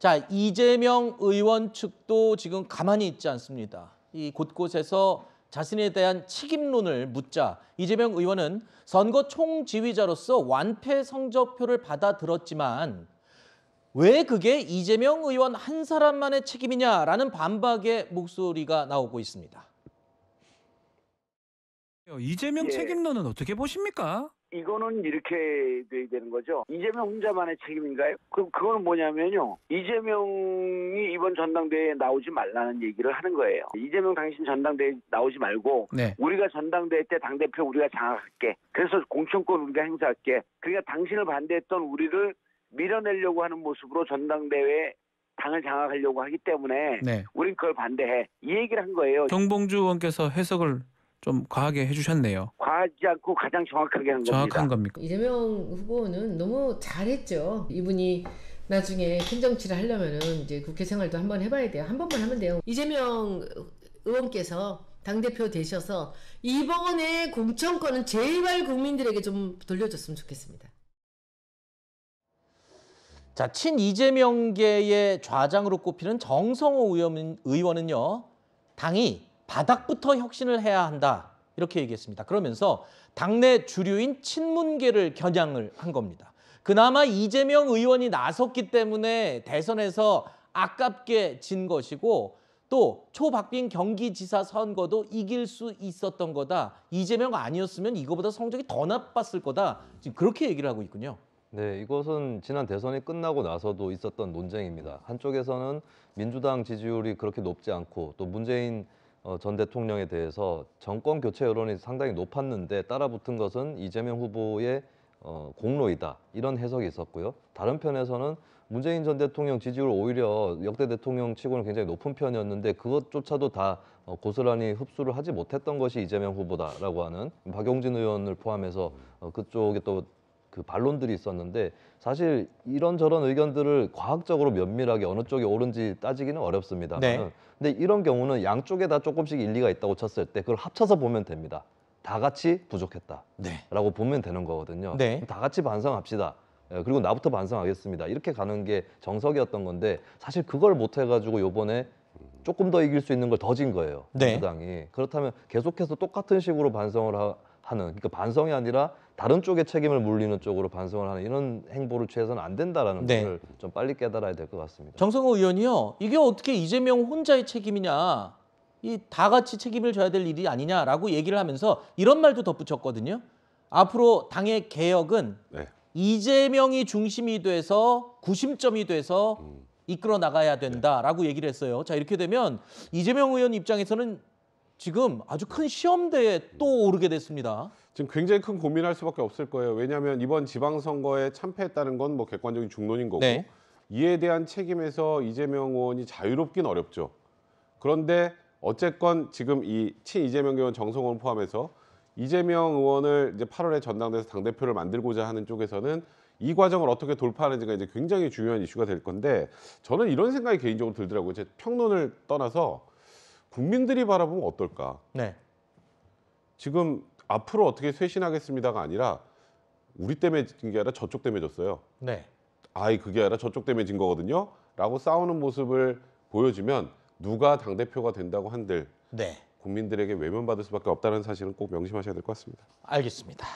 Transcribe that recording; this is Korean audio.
자, 이재명 의원 측도 지금 가만히 있지 않습니다. 이 곳곳에서 자신에 대한 책임론을 묻자 이재명 의원은 선거 총지휘자로서 완패 성적표를 받아들었지만 왜 그게 이재명 의원 한 사람만의 책임이냐라는 반박의 목소리가 나오고 있습니다. 이재명 예. 책임론은 어떻게 보십니까? 이거는 이렇게 돼야 되는 거죠. 이재명 혼자만의 책임인가요? 그럼 그건 뭐냐면요. 이재명이 이번 전당대회에 나오지 말라는 얘기를 하는 거예요. 이재명 당신 전당대회 나오지 말고 네. 우리가 전당대회 때 당대표 우리가 장악할게. 그래서 공천권 우리가 행사할게. 그러니까 당신을 반대했던 우리를 밀어내려고 하는 모습으로 전당대회 당을 장악하려고 하기 때문에 네. 우린 그걸 반대해. 이 얘기를 한 거예요. 정봉주 의원께서 해석을 좀 과하게 해주셨네요. 과하지 않고 가장 정확하게 한 정확한 겁니다. 겁니까? 이재명 후보는 너무 잘했죠. 이분이 나중에 큰 정치를 하려면은 이제 국회 생활도 한번 해봐야 돼요. 한 번만 하면 돼요. 이재명 의원께서 당대표 되셔서 이번에 공천권은 제발 국민들에게 좀 돌려줬으면 좋겠습니다. 자, 친 이재명계의 좌장으로 꼽히는 정성호 의원, 은요 당이 바닥부터 혁신을 해야 한다. 이렇게 얘기했습니다. 그러면서 당내 주류인 친문계를 겨냥을 한 겁니다. 그나마 이재명 의원이 나섰기 때문에 대선에서 아깝게 진 것이고 또 초박빙 경기지사 선거도 이길 수 있었던 거다. 이재명 아니었으면 이거보다 성적이 더 나빴을 거다. 지금 그렇게 얘기를 하고 있군요. 네, 이것은 지난 대선이 끝나고 나서도 있었던 논쟁입니다. 한쪽에서는 민주당 지지율이 그렇게 높지 않고 또 문재인 어, 전 대통령에 대해서 정권 교체 여론이 상당히 높았는데 따라붙은 것은 이재명 후보의 어, 공로이다 이런 해석이 있었고요. 다른 편에서는 문재인 전 대통령 지지율 오히려 역대 대통령 치고는 굉장히 높은 편이었는데 그것조차도 다 어, 고스란히 흡수를 하지 못했던 것이 이재명 후보다라고 하는 박용진 의원을 포함해서 어, 그쪽에 또그 반론들이 있었는데 사실 이런저런 의견들을 과학적으로 면밀하게 어느 쪽이 옳은지 따지기는 어렵습니다. 네. 음. 근데 이런 경우는 양쪽에 다 조금씩 일리가 있다고 쳤을 때 그걸 합쳐서 보면 됩니다. 다 같이 부족했다라고 네. 보면 되는 거거든요. 네. 다 같이 반성합시다. 예, 그리고 나부터 반성하겠습니다. 이렇게 가는 게 정석이었던 건데 사실 그걸 못 해가지고 요번에 조금 더 이길 수 있는 걸 더 진 거예요. 네. 민주당이 그렇다면 계속해서 똑같은 식으로 반성을 하, 하는 그러니까 반성이 아니라 다른 쪽에 책임을 물리는 쪽으로 반성을 하는 이런 행보를 취해서는 안 된다라는 네. 것을 좀 빨리 깨달아야 될 것 같습니다. 정성호 의원이요. 이게 어떻게 이재명 혼자의 책임이냐. 이 다 같이 책임을 져야 될 일이 아니냐라고 얘기를 하면서 이런 말도 덧붙였거든요. 앞으로 당의 개혁은 네. 이재명이 중심이 돼서 구심점이 돼서 음. 이끌어 나가야 된다라고 네. 얘기를 했어요. 자 이렇게 되면 이재명 의원 입장에서는 지금 아주 큰 시험대에 또 오르게 됐습니다. 지금 굉장히 큰 고민할 수밖에 없을 거예요. 왜냐하면 이번 지방선거에 참패했다는 건 뭐 객관적인 중론인 거고 네. 이에 대한 책임에서 이재명 의원이 자유롭긴 어렵죠. 그런데 어쨌건 지금 이친 이재명 의원 정성원 포함해서 이재명 의원을 이제 8월에 전당대에서 당 대표를 만들고자 하는 쪽에서는 이 과정을 어떻게 돌파하는지가 이제 굉장히 중요한 이슈가 될 건데 저는 이런 생각이 개인적으로 들더라고요. 제 평론을 떠나서 국민들이 바라보면 어떨까? 네. 지금 앞으로 어떻게 쇄신하겠습니다가 아니라 우리 때문에 진 게 아니라 저쪽 때문에 졌어요. 네. 아이 그게 아니라 저쪽 때문에 진 거거든요. 라고 싸우는 모습을 보여주면 누가 당 대표가 된다고 한들 네. 국민들에게 외면받을 수밖에 없다는 사실은 꼭 명심하셔야 될 것 같습니다. 알겠습니다.